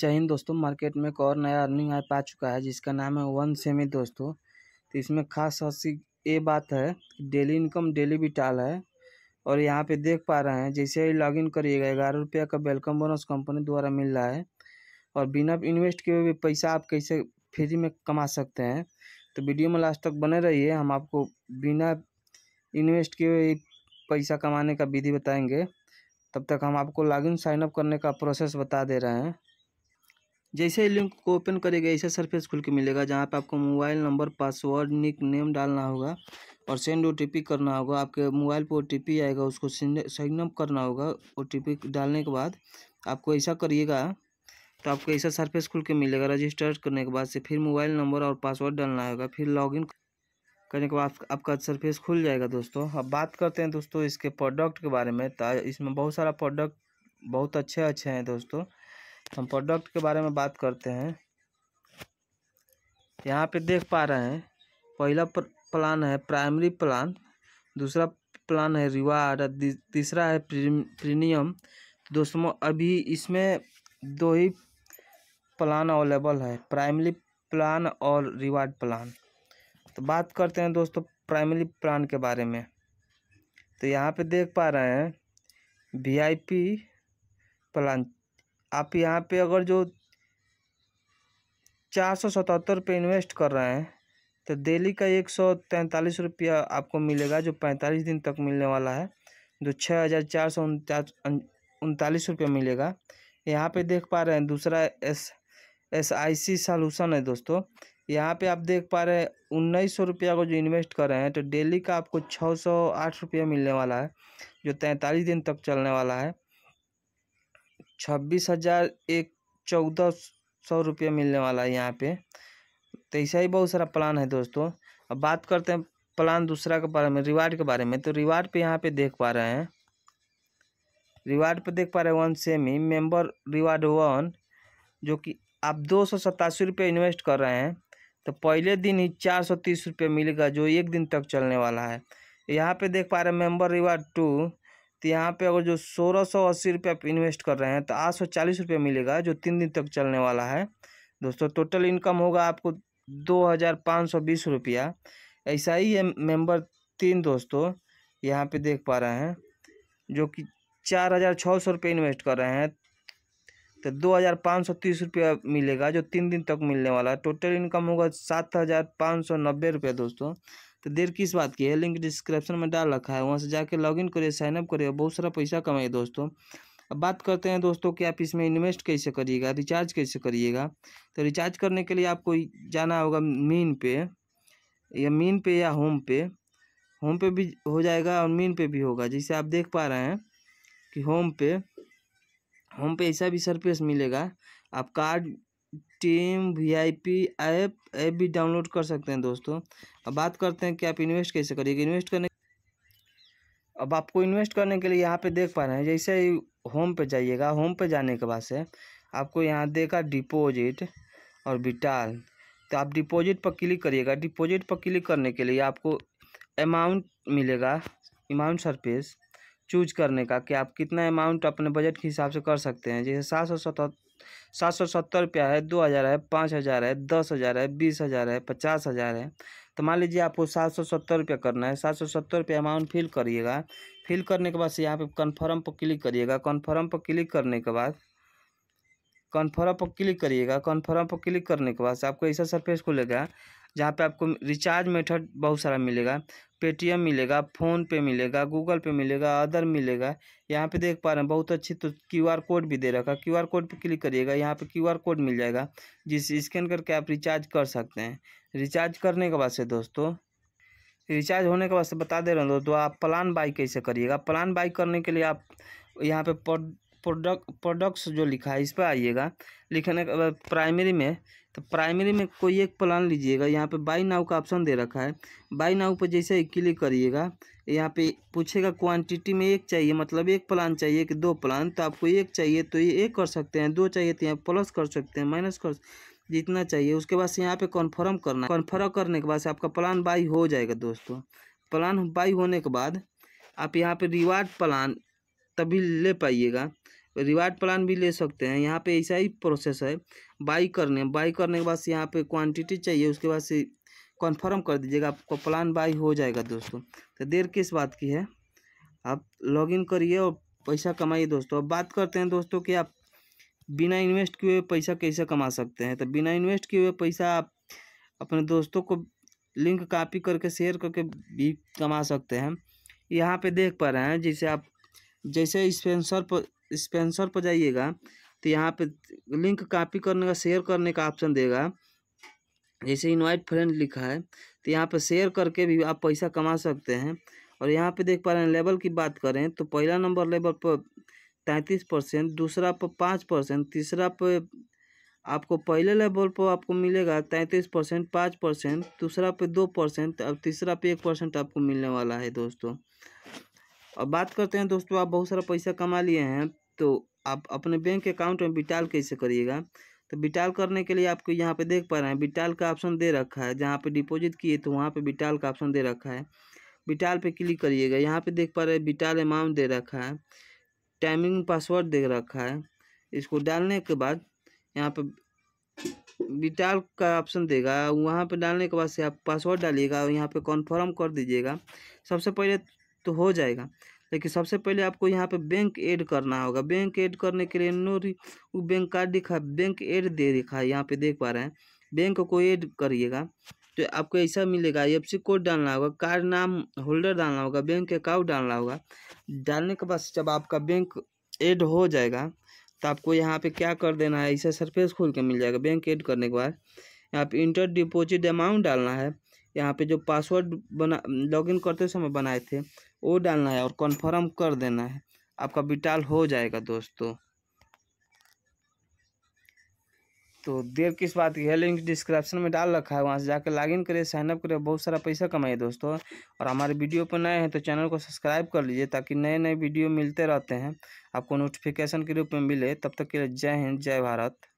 जय हिंद दोस्तों मार्केट में एक और नया अर्निंग ऐप आ चुका है जिसका नाम है वन सेमी दोस्तों तो इसमें खास हंसी ये बात है डेली इनकम डेली भी टाल है और यहाँ पे देख पा रहे हैं जैसे ही लॉगिन करिएगा ग्यारह रुपया का वेलकम बोनस कंपनी द्वारा मिल रहा है और बिना इन्वेस्ट किए हुए पैसा आप कैसे फ्री में कमा सकते हैं तो वीडियो में लास्ट तक बने रहिए हम आपको बिना इन्वेस्ट किए हुए पैसा कमाने का विधि बताएंगे तब तक हम आपको लॉगिन साइनअप करने का प्रोसेस बता दे रहे हैं जैसे ही लिंक को ओपन करेंगे ऐसे सरफेस खुल के मिलेगा जहाँ पे आपको mobile number password nickname डालना होगा और सेंड ओ करना होगा आपके मोबाइल पर ओ आएगा उसको साइन अप करना होगा ओ डालने के बाद आपको ऐसा करिएगा तो आपको ऐसा सरफेस खुल के मिलेगा रजिस्टर करने के बाद से फिर मोबाइल नंबर और पासवर्ड डालना होगा फिर इन करने के बाद आपका सरफेस खुल जाएगा दोस्तों अब बात करते हैं दोस्तों इसके प्रोडक्ट के बारे में तो इसमें बहुत सारा प्रोडक्ट बहुत अच्छे अच्छे हैं दोस्तों हम प्रोडक्ट के बारे में बात करते हैं यहाँ पे देख पा रहे हैं पहला प्लान है प्राइमरी प्लान दूसरा प्लान है रिवार्ड तीसरा है प्रीमियम दोस्तों अभी इसमें दो ही प्लान अवेलेबल है प्राइमरी प्लान और रिवार्ड प्लान तो बात करते हैं दोस्तों प्राइमरी प्लान के बारे में तो यहाँ पे देख पा रहे हैं वीआईपी प्लान आप यहाँ पे अगर जो चार सौ सतहत्तर रुपये इन्वेस्ट कर रहे हैं तो डेली का एक सौ तैंतालीस रुपया आपको मिलेगा जो पैंतालीस दिन तक मिलने वाला है जो छः हज़ार चार सौ उनतालीस रुपया मिलेगा यहाँ पे देख पा रहे हैं दूसरा S S I C solution है दोस्तों यहाँ पे आप देख पा रहे हैं उन्नीस सौ रुपया को जो इन्वेस्ट कर रहे हैं तो डेली का आपको छः सौ आठ रुपया मिलने वाला है जो तैंतालीस दिन तक चलने वाला है छब्बीस हज़ार एक चौदह सौ रुपये मिलने वाला है यहाँ पे तो ऐसा ही बहुत सारा प्लान है दोस्तों अब बात करते हैं प्लान दूसरा के बारे में रिवार्ड के बारे में तो रिवार्ड पे यहाँ पे देख पा रहे हैं रिवार्ड पे देख पा रहे हैं one semi member reward one जो कि आप दो सौ सतासी रुपये इन्वेस्ट कर रहे हैं तो पहले दिन ही चार सौ तीस रुपये मिलेगा जो एक दिन तक चलने वाला है यहाँ पे देख पा रहे हैं मेम्बर रिवार्ड टू तो यहाँ पे अगर जो सोलह सौ अस्सी रुपये आप इन्वेस्ट कर रहे हैं तो आठ सौ चालीस रुपये मिलेगा जो तीन दिन तक चलने वाला है दोस्तों टोटल इनकम होगा आपको दो हज़ार पाँच सौ बीस रुपया ऐसा ही है मेम्बर तीन दोस्तों यहाँ पे देख पा रहे हैं जो कि चार हज़ार छः सौ रुपये इन्वेस्ट कर रहे हैं तो दो हज़ार पाँच सौ तीस रुपया मिलेगा जो तीन दिन तक मिलने वाला है टोटल इनकम होगा सात हज़ार पाँच सौ नब्बे रुपये दोस्तों तो देर किस बात की है लिंक डिस्क्रिप्शन में डाल रखा है वहाँ से जाके लॉगिन करिए साइनअप करिए बहुत सारा पैसा कमाइए दोस्तों अब बात करते हैं दोस्तों कि आप इसमें इन्वेस्ट कैसे करिएगा रिचार्ज कैसे करिएगा तो रिचार्ज करने के लिए आपको जाना होगा मीन पे या मीन पे या होम पे होम पे भी हो जाएगा और मीन पे भी होगा जैसे आप देख पा रहे हैं कि होम पे होम पे ऐसा भी सर्विस मिलेगा आप card team VIP app app भी डाउनलोड कर सकते हैं दोस्तों अब बात करते हैं कि आप इन्वेस्ट कैसे करिएगा इन्वेस्ट करने अब आपको इन्वेस्ट करने के लिए यहाँ पे देख पा रहे हैं जैसे ही होम पे जाइएगा होम पे जाने के बाद से आपको यहाँ देगा डिपॉजिट और बिटाल तो आप डिपॉजिट पर क्लिक करिएगा डिपॉजिट पर क्लिक करने के लिए आपको अमाउंट मिलेगा अमाउंट सरफेस चूज करने का कि आप कितना अमाउंट अपने बजट के हिसाब से कर सकते हैं जैसे सात सौ सतहत्तर सात सौ सत्तर रुपया है दो हज़ार है पाँच हज़ार है दस हज़ार है बीस हज़ार है पचास हज़ार है तो मान लीजिए आपको सात सौ सत्तर रुपया करना है सात सौ सत्तर रुपया अमाउंट फिल करिएगा फिल करने के बाद यहाँ पे कन्फर्म पर क्लिक करिएगा कन्फर्म पर क्लिक करने के बाद कन्फर्म पर क्लिक करिएगा कन्फर्म पर क्लिक करने के बाद आपको ऐसा सरफेस खुलेगा जहाँ पे आपको रिचार्ज मेथड बहुत सारा मिलेगा पेटीएम मिलेगा फ़ोनपे मिलेगा गूगल पे मिलेगा अदर मिलेगा यहाँ पे देख पा रहे हैं बहुत अच्छी तो क्यू आर कोड भी दे रखा क्यू आर कोड पे क्लिक करिएगा यहाँ पे क्यू आर कोड मिल जाएगा जिस स्कैन करके आप रिचार्ज कर सकते हैं रिचार्ज करने के बाद से दोस्तों रिचार्ज होने के बाद से बता दे रहे हैं दोस्तों आप प्लान बाई कैसे करिएगा प्लान बाई करने के लिए आप यहाँ पर प्रोडक्ट प्रोडक्ट्स जो लिखा है इस पर आइएगा लिखने के बाद प्राइमरी में तो प्राइमरी में कोई एक प्लान लीजिएगा यहाँ पे बाई नाउ का ऑप्शन दे रखा है बाई नाउ पर जैसे क्लिक करिएगा यहाँ पे पूछेगा क्वांटिटी में एक चाहिए मतलब एक प्लान चाहिए कि दो प्लान तो आपको एक चाहिए तो ये एक कर सकते हैं दो चाहिए तो यहाँ प्लस कर सकते हैं माइनस कर जितना चाहिए उसके बाद से यहाँ पर कन्फर्म करना कन्फर्म करने के बाद से आपका प्लान बाई हो जाएगा दोस्तों प्लान बाई होने के बाद आप यहाँ पर रिवार्ड प्लान तभी ले पाइएगा रिवार्ड प्लान भी ले सकते हैं यहाँ पे ऐसा ही प्रोसेस है बाई करने बाई करने के बाद से यहाँ पे क्वांटिटी चाहिए उसके बाद से कन्फर्म कर दीजिएगा आपका प्लान बाई हो जाएगा दोस्तों तो देर किस बात की है आप लॉगिन करिए और पैसा कमाइए दोस्तों अब बात करते हैं दोस्तों कि आप बिना इन्वेस्ट किए हुए पैसा कैसे कमा सकते हैं तो बिना इन्वेस्ट किए हुए पैसा आप अपने दोस्तों को लिंक कॉपी करके शेयर करके भी कमा सकते हैं यहाँ पे देख पा रहे हैं जैसे आप जैसे स्पेंसर पर स्पेंसर पर जाइएगा तो यहाँ पे लिंक कॉपी करने का शेयर करने का ऑप्शन देगा जैसे इनवाइट फ्रेंड लिखा है तो यहाँ पे शेयर करके भी आप पैसा कमा सकते हैं और यहाँ पे देख पा रहे हैं लेवल की बात करें तो पहला नंबर लेवल पर तैंतीस परसेंट दूसरा पर पाँच परसेंट तीसरा पर आपको पहले लेवल पर आपको मिलेगा तैंतीस परसेंट पाँच परसेंट दूसरा पे दो परसेंट और तीसरा पे एक परसेंट आपको मिलने वाला है दोस्तों अब बात करते हैं दोस्तों आप बहुत सारा पैसा कमा लिए हैं तो आप अपने बैंक अकाउंट में विटाल कैसे करिएगा तो विटाल करने के लिए आपको यहाँ पे देख पा रहे हैं विटाल का ऑप्शन दे रखा है जहाँ पे डिपॉजिट किए तो वहाँ पे विटाल का ऑप्शन दे रखा है विटाल पे क्लिक करिएगा यहाँ पे देख पा रहे हैं विटाल अमाउंट दे रखा है टाइमिंग पासवर्ड दे रखा है इसको डालने के बाद यहाँ पे विटाल का ऑप्शन देगा वहाँ पर डालने के बाद से आप पासवर्ड डालिएगा और यहाँ पे कॉन्फर्म कर दीजिएगा सबसे पहले तो हो जाएगा लेकिन सबसे पहले आपको यहाँ पे बैंक ऐड करना होगा बैंक ऐड करने के लिए नो वो बैंक कार्ड दिखा बैंक ऐड दे दिखा है यहाँ पे देख पा रहे हैं बैंक को ऐड करिएगा तो आपको ऐसा मिलेगा एफ सी कोड डालना होगा कार्ड नाम होल्डर डालना होगा बैंक अकाउंट डालना होगा डालने के बाद जब आपका बैंक ऐड हो जाएगा तो आपको यहाँ पे क्या कर देना है ऐसा सरफेस खोल के मिल जाएगा बैंक ऐड करने के बाद यहाँ पे इंटर डिपोजिट अमाउंट डालना है यहाँ पे जो पासवर्ड बना लॉगिन करते समय बनाए थे वो डालना है और कन्फर्म कर देना है आपका विटाल हो जाएगा दोस्तों तो देर किस बात की है लिंक डिस्क्रिप्शन में डाल रखा है वहाँ से जाकर लॉगिन करिए साइनअप करिए बहुत सारा पैसा कमाइए दोस्तों और हमारे वीडियो पर नए हैं तो चैनल को सब्सक्राइब कर लीजिए ताकि नए नए वीडियो मिलते रहते हैं आपको नोटिफिकेशन के रूप में मिले तब तक के लिए जय हिंद जय भारत